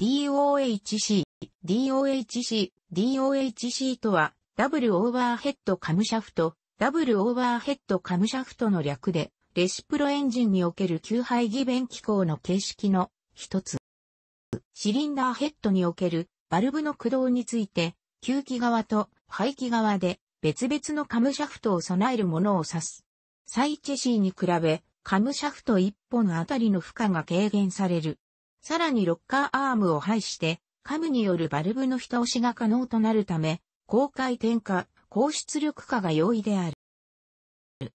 DOHC、DOHC、DOHC とは、ダブルオーバーヘッドカムシャフト、ダブルオーバーヘッドカムシャフトの略で、レシプロエンジンにおける吸排偽弁機構の形式の一つ。シリンダーヘッドにおけるバルブの駆動について、吸気側と排気側で別々のカムシャフトを備えるものを指す。サイチェシーに比べ、カムシャフト一本あたりの負荷が軽減される。さらにロッカーアームを配して、カムによるバルブの蓋押しが可能となるため、高回転化、高出力化が容易である。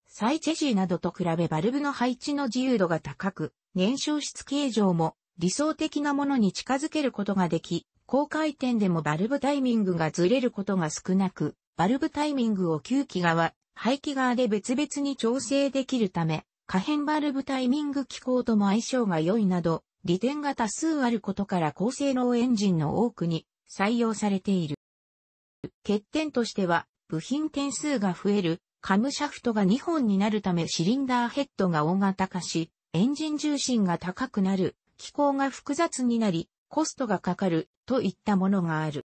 サイチェジーなどと比べバルブの配置の自由度が高く、燃焼室形状も理想的なものに近づけることができ、高回転でもバルブタイミングがずれることが少なく、バルブタイミングを吸気側、排気側で別々に調整できるため、可変バルブタイミング機構とも相性が良いなど、利点が多数あることから高性能エンジンの多くに採用されている。欠点としては、部品点数が増える、カムシャフトが2本になるためシリンダーヘッドが大型化し、エンジン重心が高くなる、機構が複雑になり、コストがかかる、といったものがある。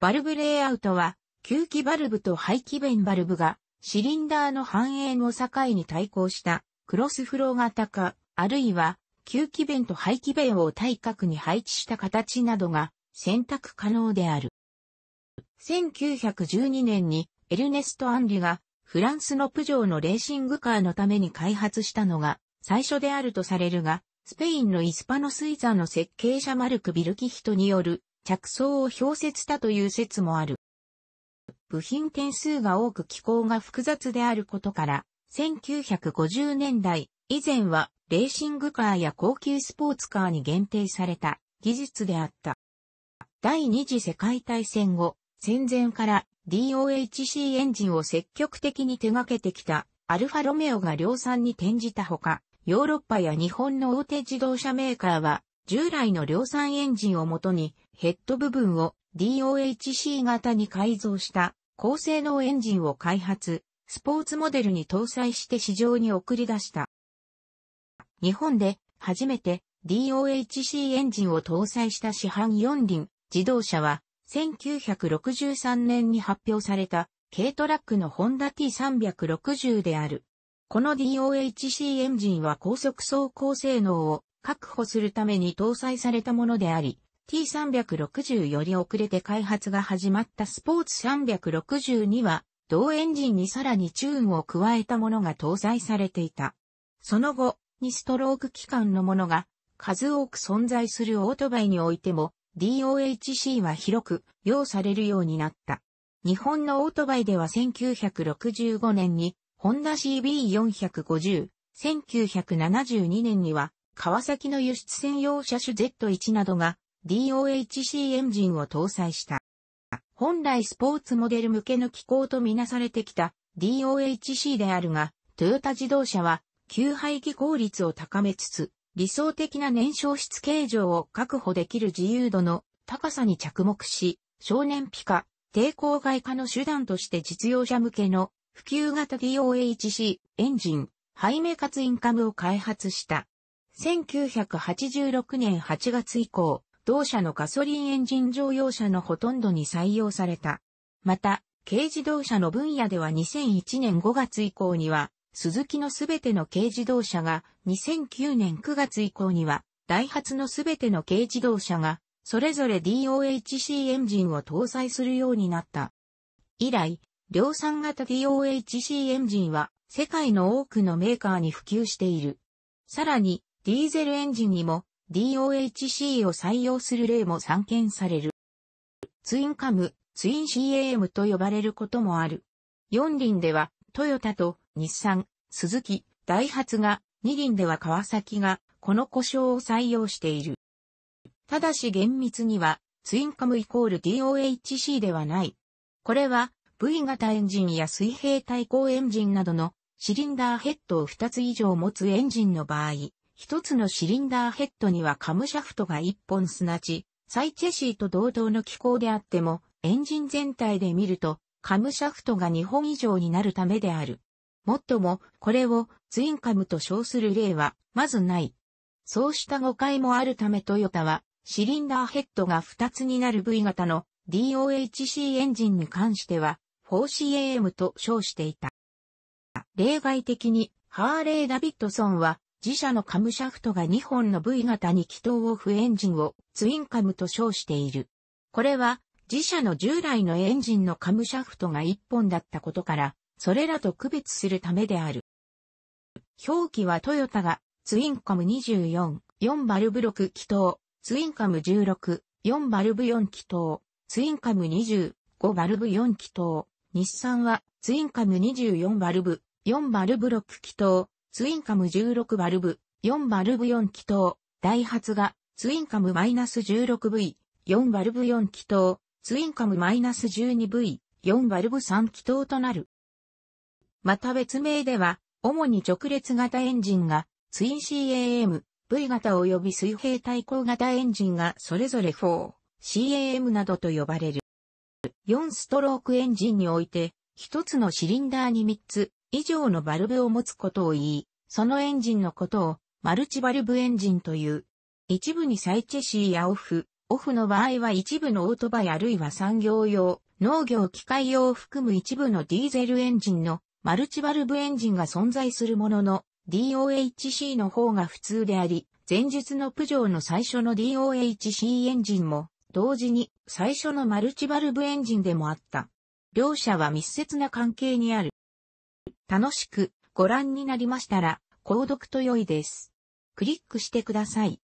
バルブレイアウトは、吸気バルブと排気弁バルブが、シリンダーの半円を境に対抗した、クロスフロー型化、あるいは、旧気弁と廃気弁を対角に配置した形などが選択可能である。1912年にエルネスト・アンリがフランスのプジョーのレーシングカーのために開発したのが最初であるとされるが、スペインのイスパノスイザーの設計者マルク・ビルキヒトによる着想を表設したという説もある。部品点数が多く機構が複雑であることから、1950年代以前はレーシングカーや高級スポーツカーに限定された技術であった。第二次世界大戦後、戦前から DOHC エンジンを積極的に手掛けてきたアルファロメオが量産に転じたほか、ヨーロッパや日本の大手自動車メーカーは従来の量産エンジンをもとにヘッド部分を DOHC 型に改造した高性能エンジンを開発、スポーツモデルに搭載して市場に送り出した。日本で初めて DOHC エンジンを搭載した市販4輪自動車は1963年に発表された軽トラックのホンダ T360 である。この DOHC エンジンは高速走行性能を確保するために搭載されたものであり、T360 より遅れて開発が始まったスポーツ360には、同エンジンにさらにチューンを加えたものが搭載されていた。その後、2ストローク機関のものが数多く存在するオートバイにおいても DOHC は広く用されるようになった。日本のオートバイでは1965年にホンダ CB450、1972年には川崎の輸出専用車種 Z1 などが DOHC エンジンを搭載した。本来スポーツモデル向けの機構とみなされてきた DOHC であるが、トヨタ自動車は給排気効率を高めつつ、理想的な燃焼室形状を確保できる自由度の高さに着目し、少年ピカ、抵抗外化の手段として実用者向けの普及型 DOHC エンジン、背面活インカムを開発した。1986年8月以降、同社のガソリンエンジン乗用車のほとんどに採用された。また、軽自動車の分野では2001年5月以降には、スズキのすべての軽自動車が2009年9月以降には、ダイハツのすべての軽自動車が、それぞれ DOHC エンジンを搭載するようになった。以来、量産型 DOHC エンジンは、世界の多くのメーカーに普及している。さらに、ディーゼルエンジンにも DOHC を採用する例も散見される。ツインカム、ツイン CAM と呼ばれることもある。四輪では、トヨタと日産、鈴木、ダイハツが、二輪では川崎が、この故障を採用している。ただし厳密には、ツインカムイコール DOHC ではない。これは、V 型エンジンや水平対向エンジンなどのシリンダーヘッドを2つ以上持つエンジンの場合、1つのシリンダーヘッドにはカムシャフトが1本すなち、サイチェシーと同等の機構であっても、エンジン全体で見ると、カムシャフトが2本以上になるためである。もっとも、これをツインカムと称する例は、まずない。そうした誤解もあるためトヨタは、シリンダーヘッドが2つになる V 型の DOHC エンジンに関しては、4CAM と称していた。例外的に、ハーレー・ダビッドソンは、自社のカムシャフトが2本の V 型に気筒オフエンジンをツインカムと称している。これは、自社の従来のエンジンのカムシャフトが1本だったことから、それらと区別するためである。表記はトヨタが、ツインカム24、4バルブ6気筒、ツインカム16、4バルブ4気筒、ツインカム20、5バルブ4気筒、日産は、ツインカム24バルブ、4バルブ6気筒、ツインカム16バルブ、4バルブ4気筒、ダイハツが、ツインカム -16V、4バルブ4気筒、ツインカム -12V、4バルブ3気筒となる。また別名では、主に直列型エンジンが、ツイン CAM、V 型及び水平対向型エンジンがそれぞれ4、CAM などと呼ばれる。4ストロークエンジンにおいて、一つのシリンダーに3つ以上のバルブを持つことを言い、そのエンジンのことをマルチバルブエンジンという。一部にサイチェシーやオフ、オフの場合は一部のオートバイあるいは産業用、農業機械用を含む一部のディーゼルエンジンのマルチバルブエンジンが存在するものの、DOHC の方が普通であり、前述のプジョーの最初の DOHC エンジンも、同時に最初のマルチバルブエンジンでもあった。両者は密接な関係にある。楽しくご覧になりましたら、購読と良いです。クリックしてください。